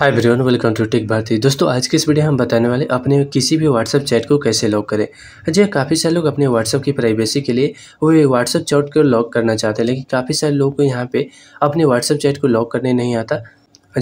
hi Brian welcome to टिक भारती दोस्तों आज की इस वीडियो हम बताने वाले अपने किसी भी व्हाट्सअप चैट को कैसे लॉक करें जी काफ़ी सारे लोग अपने व्हाट्सअप की प्राइवेसी के लिए वो व्हाट्सअप चैट को लॉक करना चाहते हैं लेकिन काफ़ी सारे लोग को यहाँ पे अपने व्हाट्सअप चैट को लॉक करने नहीं आता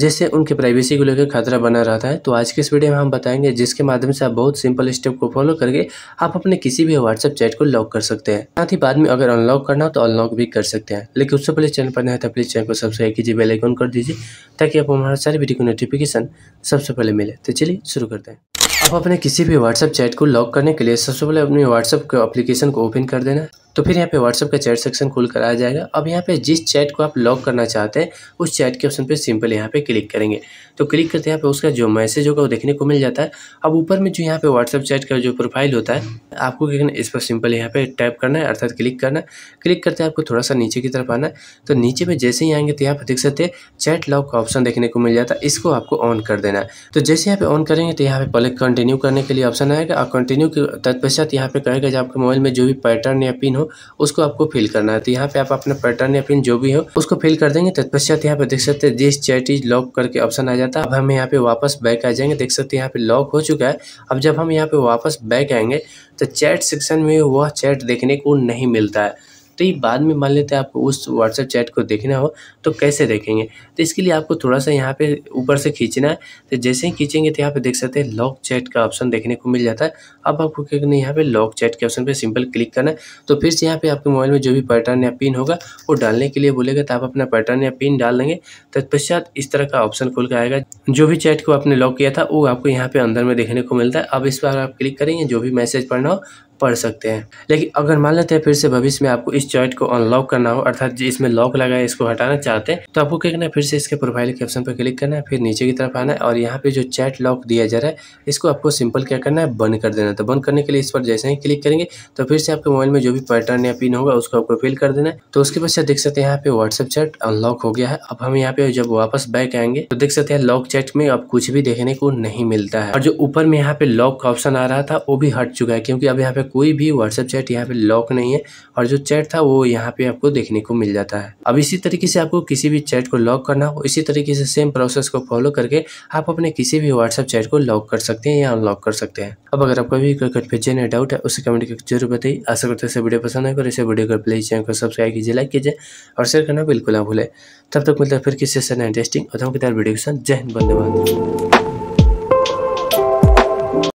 जिससे उनके प्राइवेसी को लेकर खतरा बना रहता है तो आज के इस वीडियो में हम बताएंगे जिसके माध्यम से आप बहुत सिंपल स्टेप को फॉलो करके आप अपने किसी भी व्हाट्सएप चैट को लॉक कर सकते हैं साथ ही बाद में अगर अनलॉक करना हो तो अनलॉक भी कर सकते हैं लेकिन उससे पहले चैनल पर नहीं तो प्लीज़ चैनल को सब्सक्राइब कीजिए बेलाइकॉन कर दीजिए ताकि आप हमारे सारे वीडियो को नोटिफिकेशन सबसे पहले मिले तो चलिए शुरू करते हैं आप अपने किसी भी व्हाट्सएप चैट को लॉक करने के लिए सबसे पहले अपने व्हाट्सएप एप्लीकेशन को ओपन कर देना तो फिर यहाँ पे व्हाट्सअप का चैट सेक्शन खुल कराया जाएगा अब यहाँ पे जिस चैट को आप लॉक करना चाहते हैं उस चैट के ऑप्शन पे सिंपल यहाँ पे क्लिक करेंगे तो क्लिक करते यहाँ पे उसका जो मैसेज होगा वो देखने को मिल जाता है अब ऊपर में जो यहाँ पे व्हाट्सअप चैट का जो प्रोफाइल होता है आपको क्या करना इस पर सिंपल यहाँ पे टाइप करना है अर्थात क्लिक करना है क्लिक करते हैं आपको थोड़ा सा नीचे की तरफ आना है तो नीचे में जैसे ही आएंगे तो यहाँ पर देख सकते हैं चैट लॉक का ऑप्शन देखने को मिल जाता है इसको आपको ऑन कर देना है तो जैसे यहाँ पे ऑन करेंगे तो यहाँ पे पहले कंटिन्यू करने के लिए ऑप्शन आएगा और कंटिन्यू के तत्पश्चात यहाँ पे कहेगा जो आपके मोबाइल में जो भी पैटर्न या पिन हो उसको आपको फिल करना है तो यहाँ पे आप अपना पैटर्न या फिर जो भी हो उसको फिल कर देंगे तत्पश्चात यहाँ पे देख सकते हैं जिस चैट इज लॉक करके ऑप्शन आ जाता है अब हम यहाँ पे वापस बैक आ जाएंगे देख सकते हैं यहाँ पे लॉक हो चुका है अब जब हम यहाँ पे वापस बैक आएंगे तो चैट सेक्शन में वह चैट देखने को नहीं मिलता है तो ये बाद में मान लेते हैं आपको उस व्हाट्सएप चैट को देखना हो तो कैसे देखेंगे तो इसके लिए आपको थोड़ा सा यहाँ पे ऊपर से खींचना है तो जैसे ही खींचेंगे तो यहाँ पे देख सकते हैं लॉक चैट का ऑप्शन देखने को मिल जाता है अब आपको क्या करना है यहाँ पे लॉक चैट के ऑप्शन पर सिंपल क्लिक करना है तो फिर से यहाँ पे आपके मोबाइल में जो भी पैटर्न या पिन होगा वो डालने के लिए बोलेगा तो आप अपना पैटर्न या पिन डाल देंगे तत्पश्चात तो इस तरह का ऑप्शन खुल कर आएगा जो भी चैट को आपने लॉक किया था वो आपको यहाँ पे अंदर में देखने को मिलता है अब इस पर आप क्लिक करेंगे जो भी मैसेज पढ़ना हो पढ़ सकते हैं लेकिन अगर मान लेते हैं फिर से भविष्य में आपको इस चॉइट को अनलॉक करना हो अर्थात इसमें लॉक लगा है इसको हटाना चाहते हैं तो आपको क्या करना है फिर से इसके प्रोफाइल के ऑप्शन पर क्लिक करना है फिर नीचे की तरफ आना है और यहाँ पे जो चैट लॉक दिया जा रहा है इसको आपको सिंपल क्या करना है बंद कर देना तो बंद करने के लिए इस पर जैसे ही क्लिक करेंगे तो फिर से आपके मोबाइल में जो भी पैटर्न या पिन होगा उसको आपको फिल कर देना है तो उसके पश्चात देख सकते हैं यहाँ पे व्हाट्सअप चैट अनलॉक हो गया है अब हम यहाँ पे जब वापस बैक आएंगे तो देख सकते हैं लॉक चैट में अब कुछ भी देखने को नहीं मिलता है और जो ऊपर में यहाँ पे लॉक का ऑप्शन आ रहा था वो भी हट चुका है क्योंकि अब यहाँ पे का कोई भी व्हाट्सएप चैट यहाँ पे लॉक नहीं है और जो चैट था वो यहाँ पे आपको देखने को मिल जाता है अब इसी तरीके से आपको किसी भी चैट को लॉक करना हो इसी तरीके से सेम प्रोसेस को फॉलो करके आप अपने किसी भी व्हाट्सएप चैट को लॉक कर सकते हैं या अनलॉक कर सकते हैं अब अगर आपका भी क्रिकेट पे जेन डाउट है उसे कमेंट करके जरूर बताइए आशा करते हैं वीडियो पसंद आएगा इसे वीडियो को प्लीज चैनल को सब्सक्राइब कीजिए लाइक कीजिए और शेयर करना बिल्कुल ना भूले तब तक मिलता है फिर किसी से इंटरेस्टिंग और धमकेदार वीडियो के साथ जय हिंद धन्यवाद